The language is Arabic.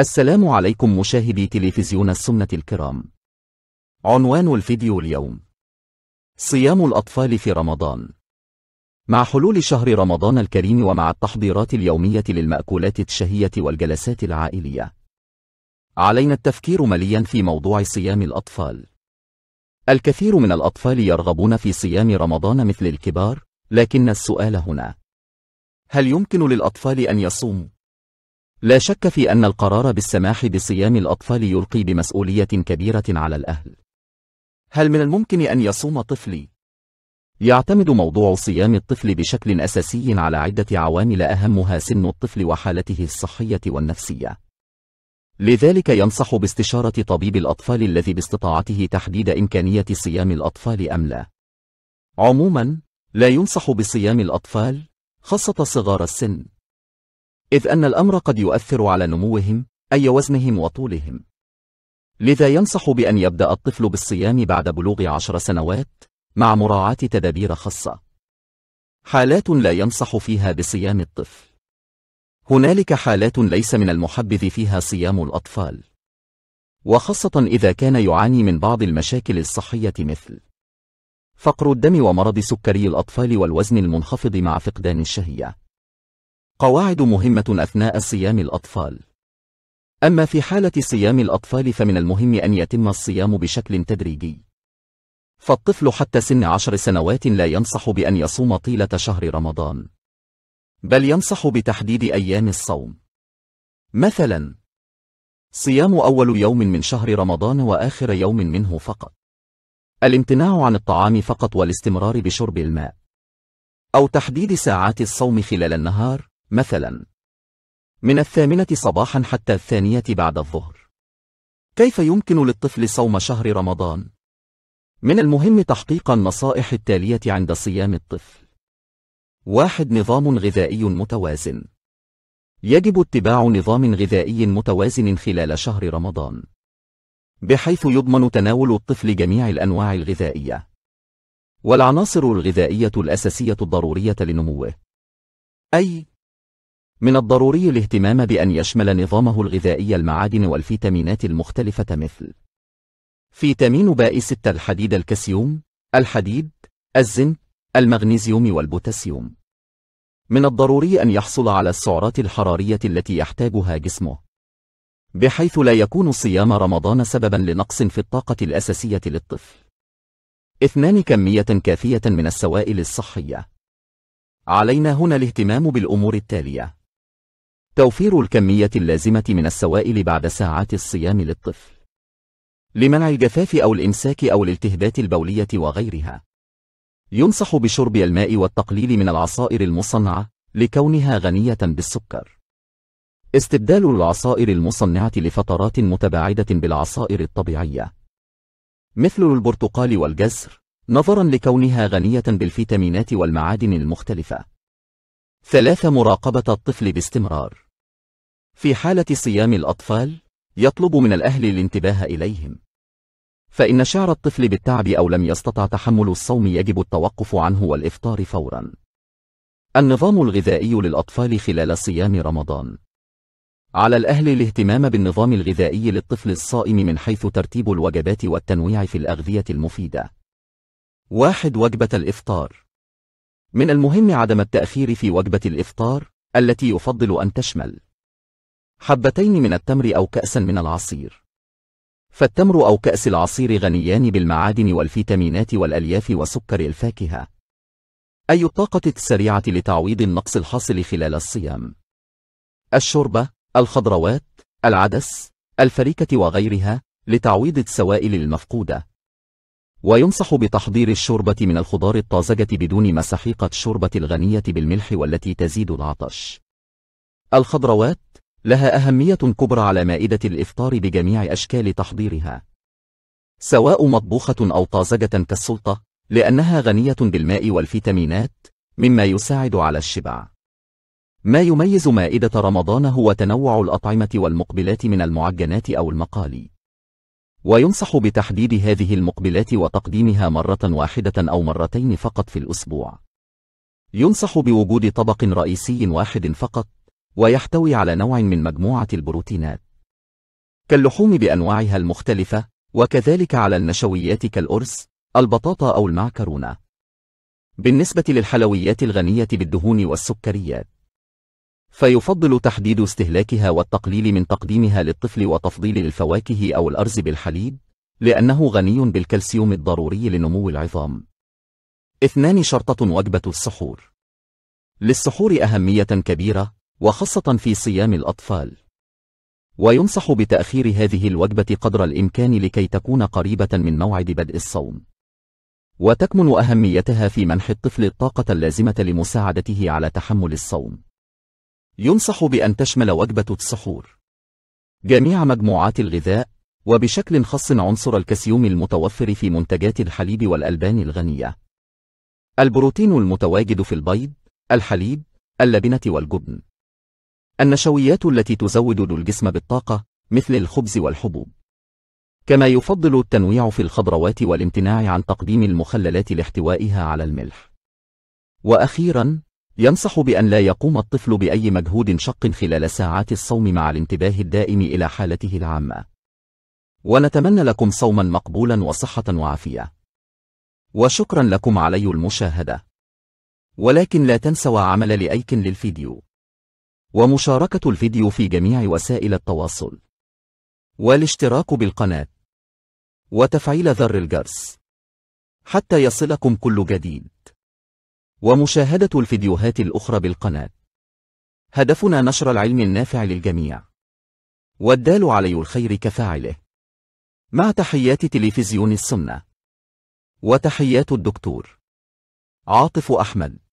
السلام عليكم مشاهدي تلفزيون السنة الكرام عنوان الفيديو اليوم صيام الأطفال في رمضان مع حلول شهر رمضان الكريم ومع التحضيرات اليومية للمأكولات الشهية والجلسات العائلية علينا التفكير مليا في موضوع صيام الأطفال الكثير من الأطفال يرغبون في صيام رمضان مثل الكبار لكن السؤال هنا هل يمكن للأطفال أن يصوموا؟ لا شك في أن القرار بالسماح بصيام الأطفال يلقي بمسؤولية كبيرة على الأهل هل من الممكن أن يصوم طفلي؟ يعتمد موضوع صيام الطفل بشكل أساسي على عدة عوامل أهمها سن الطفل وحالته الصحية والنفسية لذلك ينصح باستشارة طبيب الأطفال الذي باستطاعته تحديد إمكانية صيام الأطفال أم لا عموما لا ينصح بصيام الأطفال خاصة صغار السن إذ أن الأمر قد يؤثر على نموهم أي وزنهم وطولهم لذا ينصح بأن يبدأ الطفل بالصيام بعد بلوغ عشر سنوات مع مراعاة تدابير خاصة حالات لا ينصح فيها بصيام الطفل هنالك حالات ليس من المحبذ فيها صيام الأطفال وخاصة إذا كان يعاني من بعض المشاكل الصحية مثل فقر الدم ومرض سكري الأطفال والوزن المنخفض مع فقدان الشهية قواعد مهمة أثناء صيام الأطفال أما في حالة صيام الأطفال فمن المهم أن يتم الصيام بشكل تدريجي فالطفل حتى سن عشر سنوات لا ينصح بأن يصوم طيلة شهر رمضان بل ينصح بتحديد أيام الصوم مثلا صيام أول يوم من شهر رمضان وآخر يوم منه فقط الامتناع عن الطعام فقط والاستمرار بشرب الماء أو تحديد ساعات الصوم خلال النهار مثلا من الثامنة صباحا حتى الثانية بعد الظهر كيف يمكن للطفل صوم شهر رمضان؟ من المهم تحقيق النصائح التالية عند صيام الطفل واحد نظام غذائي متوازن يجب اتباع نظام غذائي متوازن خلال شهر رمضان بحيث يضمن تناول الطفل جميع الأنواع الغذائية والعناصر الغذائية الأساسية الضرورية لنموه أي من الضروري الاهتمام بأن يشمل نظامه الغذائي المعادن والفيتامينات المختلفة مثل فيتامين باء 6 الحديد الكالسيوم، الحديد، الزنك، المغنيسيوم والبوتاسيوم. من الضروري أن يحصل على السعرات الحرارية التي يحتاجها جسمه، بحيث لا يكون صيام رمضان سببا لنقص في الطاقة الأساسية للطفل. اثنان كمية كافية من السوائل الصحية. علينا هنا الاهتمام بالأمور التالية توفير الكمية اللازمة من السوائل بعد ساعات الصيام للطفل لمنع الجفاف أو الإمساك أو الالتهابات البولية وغيرها ينصح بشرب الماء والتقليل من العصائر المصنعة لكونها غنية بالسكر استبدال العصائر المصنعة لفترات متباعدة بالعصائر الطبيعية مثل البرتقال والجزر نظرا لكونها غنية بالفيتامينات والمعادن المختلفة ثلاثة مراقبة الطفل باستمرار في حالة صيام الأطفال يطلب من الأهل الانتباه إليهم فإن شعر الطفل بالتعب أو لم يستطع تحمل الصوم يجب التوقف عنه والإفطار فورا النظام الغذائي للأطفال خلال صيام رمضان على الأهل الاهتمام بالنظام الغذائي للطفل الصائم من حيث ترتيب الوجبات والتنويع في الأغذية المفيدة واحد وجبة الإفطار من المهم عدم التأخير في وجبة الإفطار التي يفضل أن تشمل حبتين من التمر أو كأسا من العصير فالتمر أو كأس العصير غنيان بالمعادن والفيتامينات والألياف وسكر الفاكهة أي الطاقة السريعة لتعويض النقص الحاصل خلال الصيام الشوربة، الخضروات، العدس، الفريكة وغيرها لتعويض السوائل المفقودة وينصح بتحضير الشوربة من الخضار الطازجة بدون مسحيقة الشوربة الغنية بالملح والتي تزيد العطش الخضروات لها أهمية كبرى على مائدة الإفطار بجميع أشكال تحضيرها سواء مطبوخة أو طازجة كالسلطة لأنها غنية بالماء والفيتامينات مما يساعد على الشبع ما يميز مائدة رمضان هو تنوع الأطعمة والمقبلات من المعجنات أو المقالي وينصح بتحديد هذه المقبلات وتقديمها مرة واحدة أو مرتين فقط في الأسبوع ينصح بوجود طبق رئيسي واحد فقط ويحتوي على نوع من مجموعة البروتينات كاللحوم بأنواعها المختلفة وكذلك على النشويات كالأرز البطاطا أو المعكرونة بالنسبة للحلويات الغنية بالدهون والسكريات فيفضل تحديد استهلاكها والتقليل من تقديمها للطفل وتفضيل الفواكه أو الأرز بالحليب لأنه غني بالكالسيوم الضروري لنمو العظام اثنان شرطة وجبة السحور للسحور أهمية كبيرة وخاصة في صيام الأطفال وينصح بتأخير هذه الوجبة قدر الإمكان لكي تكون قريبة من موعد بدء الصوم وتكمن أهميتها في منح الطفل الطاقة اللازمة لمساعدته على تحمل الصوم ينصح بأن تشمل وجبة السحور جميع مجموعات الغذاء وبشكل خاص عنصر الكالسيوم المتوفر في منتجات الحليب والألبان الغنية البروتين المتواجد في البيض الحليب اللبنة والجبن النشويات التي تزود الجسم بالطاقة مثل الخبز والحبوب كما يفضل التنويع في الخضروات والامتناع عن تقديم المخللات لاحتوائها على الملح وأخيرا ينصح بأن لا يقوم الطفل بأي مجهود شق خلال ساعات الصوم مع الانتباه الدائم إلى حالته العامة ونتمنى لكم صوما مقبولا وصحة وعافية وشكرا لكم علي المشاهدة ولكن لا تنسوا عمل لأيك للفيديو ومشاركة الفيديو في جميع وسائل التواصل والاشتراك بالقناة وتفعيل ذر الجرس حتى يصلكم كل جديد ومشاهدة الفيديوهات الأخرى بالقناة هدفنا نشر العلم النافع للجميع والدال علي الخير كفاعله مع تحيات تلفزيون السنة وتحيات الدكتور عاطف أحمد